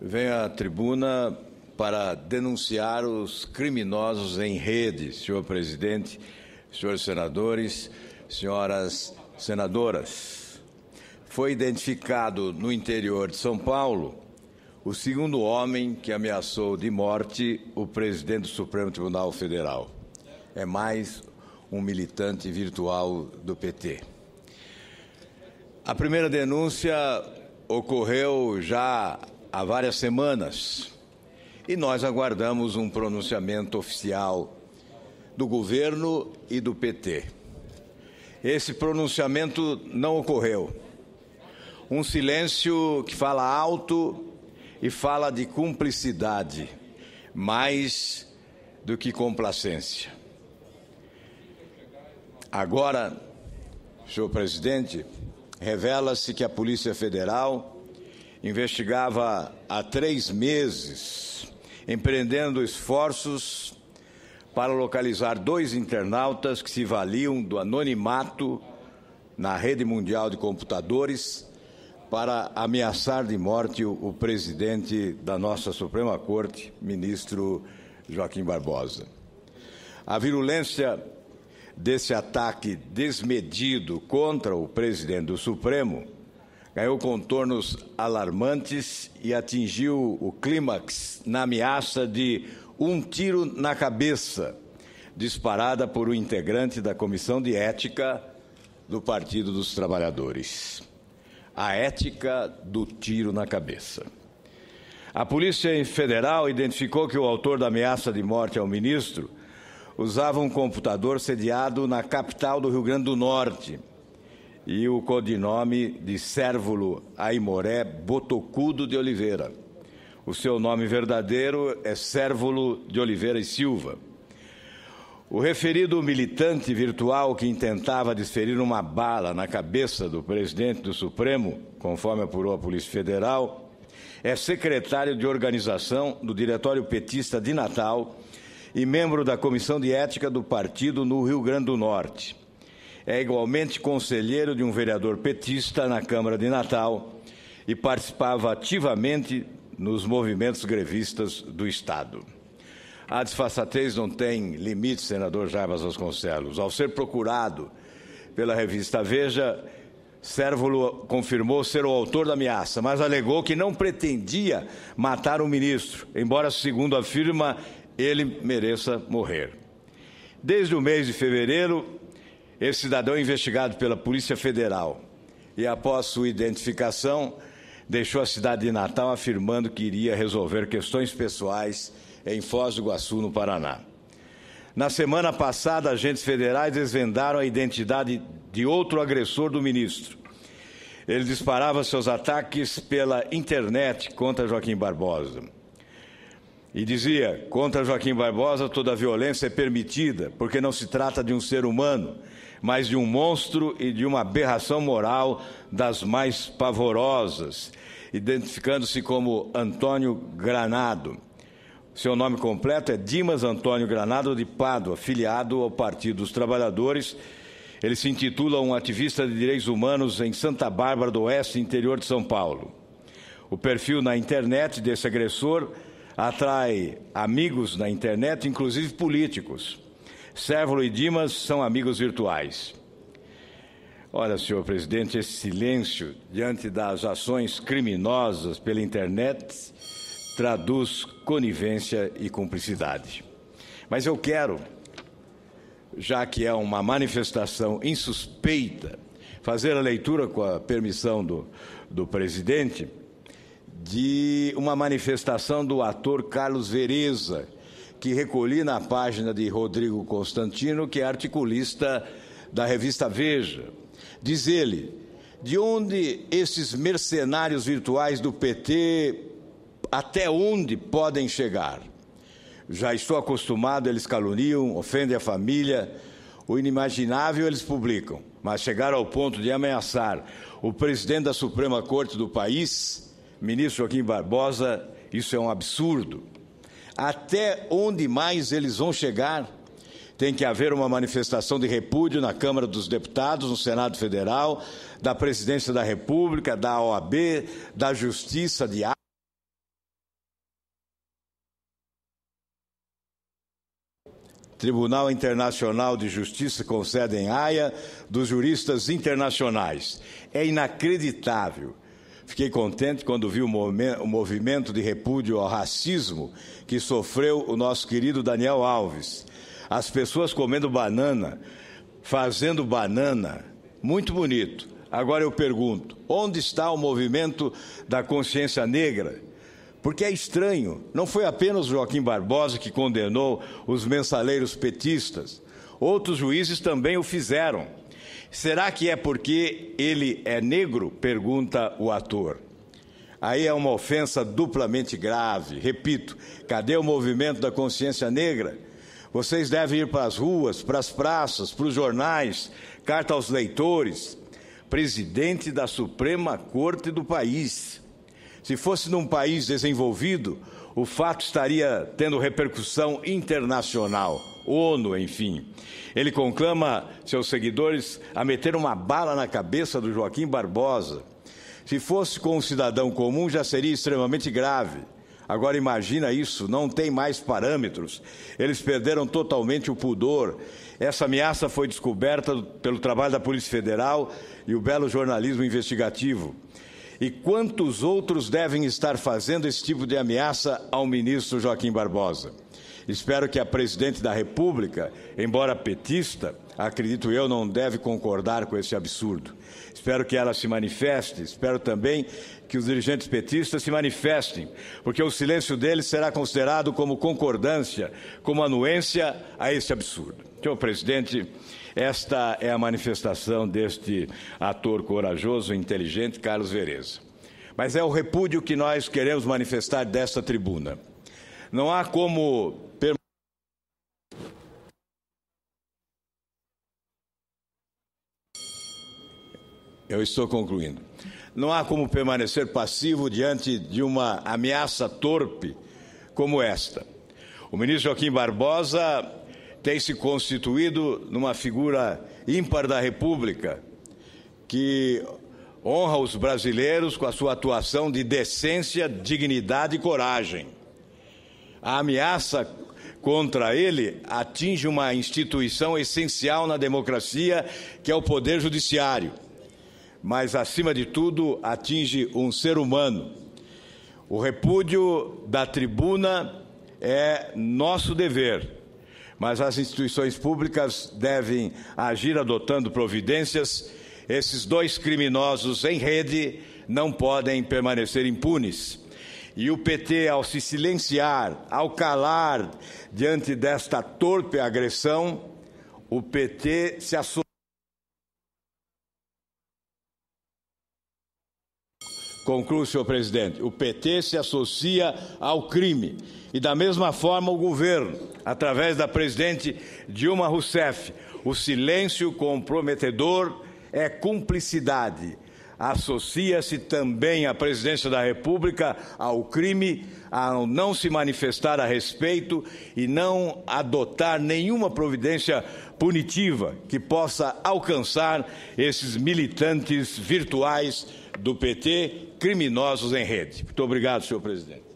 Venho à tribuna para denunciar os criminosos em rede, senhor presidente, senhores senadores, senhoras senadoras. Foi identificado no interior de São Paulo o segundo homem que ameaçou de morte o presidente do Supremo Tribunal Federal. É mais um militante virtual do PT. A primeira denúncia ocorreu já há várias semanas e nós aguardamos um pronunciamento oficial do governo e do PT. Esse pronunciamento não ocorreu. Um silêncio que fala alto e fala de cumplicidade, mais do que complacência. Agora, senhor presidente, revela-se que a Polícia Federal investigava há três meses, empreendendo esforços para localizar dois internautas que se valiam do anonimato na rede mundial de computadores para ameaçar de morte o, presidente da nossa Suprema Corte, ministro Joaquim Barbosa. A virulência desse ataque desmedido contra o presidente do Supremo ganhou contornos alarmantes e atingiu o clímax na ameaça de um tiro na cabeça, disparada por um integrante da Comissão de Ética do Partido dos Trabalhadores. A ética do tiro na cabeça. A Polícia Federal identificou que o autor da ameaça de morte ao ministro usava um computador sediado na capital do Rio Grande do Norte e o codinome de Sérvulo Aimoré Botocudo de Oliveira. O seu nome verdadeiro é Sérvulo de Oliveira e Silva. O referido militante virtual que intentava desferir uma bala na cabeça do presidente do Supremo, conforme apurou a Polícia Federal, é secretário de organização do Diretório Petista de Natal e membro da Comissão de Ética do partido no Rio Grande do Norte é igualmente conselheiro de um vereador petista na Câmara de Natal e participava ativamente nos movimentos grevistas do Estado. A disfarçatez não tem limite, senador Jarbas Vasconcelos. Ao ser procurado pela revista Veja, Sérvulo confirmou ser o autor da ameaça, mas alegou que não pretendia matar o ministro, embora, segundo afirma, ele mereça morrer. Desde o mês de fevereiro, esse cidadão é investigado pela Polícia Federal e, após sua identificação, deixou a cidade de Natal afirmando que iria resolver questões pessoais em Foz do Iguaçu, no Paraná. Na semana passada, agentes federais desvendaram a identidade de outro agressor do ministro. Ele disparava seus ataques pela internet contra Joaquim Barbosa. E dizia: contra Joaquim Barbosa, toda violência é permitida, porque não se trata de um ser humano, mas de um monstro e de uma aberração moral das mais pavorosas, identificando-se como Antônio Granado. Seu nome completo é Dimas Antônio Granado de Pádua, filiado ao Partido dos Trabalhadores. Ele se intitula um ativista de direitos humanos em Santa Bárbara do Oeste, interior de São Paulo. O perfil na internet desse agressor atrai amigos na internet, inclusive políticos. Sérvulo e Dimas são amigos virtuais. Olha, senhor presidente, esse silêncio diante das ações criminosas pela internet traduz conivência e cumplicidade. Mas eu quero, já que é uma manifestação insuspeita, fazer a leitura, com a permissão do, do presidente, de uma manifestação do ator Carlos Vereza, que recolhi na página de Rodrigo Constantino, que é articulista da revista Veja. Diz ele: de onde esses mercenários virtuais do PT, até onde podem chegar? Já estou acostumado, eles caluniam, ofendem a família, o inimaginável eles publicam, mas chegar ao ponto de ameaçar o presidente da Suprema Corte do país, ministro Joaquim Barbosa, isso é um absurdo até onde mais eles vão chegar? Tem que haver uma manifestação de repúdio na Câmara dos Deputados, no Senado Federal, da Presidência da República, da OAB, da Justiça de Tribunal Internacional de Justiça com sede em Haia, dos juristas internacionais. É inacreditável Fiquei contente quando vi o movimento de repúdio ao racismo que sofreu o nosso querido Daniel Alves. As pessoas comendo banana, fazendo banana, muito bonito. Agora eu pergunto: onde está o movimento da consciência negra? Porque é estranho, não foi apenas Joaquim Barbosa que condenou os mensaleiros petistas, outros juízes também o fizeram. Será que é porque ele é negro? pergunta o ator. Aí é uma ofensa duplamente grave. Repito, cadê o movimento da consciência negra? Vocês devem ir para as ruas, para as praças, para os jornais, carta aos leitores. Presidente da Suprema Corte do país. Se fosse num país desenvolvido, o fato estaria tendo repercussão internacional. ONU, enfim. Ele conclama seus seguidores a meter uma bala na cabeça do Joaquim Barbosa. Se fosse com um cidadão comum, já seria extremamente grave. Agora imagina isso, não tem mais parâmetros. Eles perderam totalmente o pudor. Essa ameaça foi descoberta pelo trabalho da Polícia Federal e o belo jornalismo investigativo e quantos outros devem estar fazendo esse tipo de ameaça ao ministro Joaquim Barbosa. Espero que a presidente da República, embora petista, acredito eu, não deve concordar com esse absurdo. Espero que ela se manifeste, espero também que os dirigentes petistas se manifestem, porque o silêncio deles será considerado como concordância, como anuência a esse absurdo. Senhor presidente, esta é a manifestação deste ator corajoso e inteligente, Carlos Vereza. Mas é o repúdio que nós queremos manifestar desta tribuna. Não há como Eu estou concluindo. Não há como permanecer passivo diante de uma ameaça torpe como esta. O ministro Joaquim Barbosa tem se constituído numa figura ímpar da República, que honra os brasileiros com a sua atuação de decência, dignidade e coragem. A ameaça contra ele atinge uma instituição essencial na democracia, que é o Poder Judiciário, mas, acima de tudo, atinge um ser humano. O repúdio da tribuna é nosso dever mas as instituições públicas devem agir adotando providências. Esses dois criminosos em rede não podem permanecer impunes. E o PT, ao se silenciar, ao calar diante desta torpe agressão, o PT se assustou. Conclui, senhor presidente, o PT se associa ao crime e, da mesma forma, o governo, através da presidente Dilma Rousseff. O silêncio comprometedor é cumplicidade Associa-se também a presidência da República ao crime ao não se manifestar a respeito e não adotar nenhuma providência punitiva que possa alcançar esses militantes virtuais do PT, criminosos em rede. Muito obrigado, senhor presidente.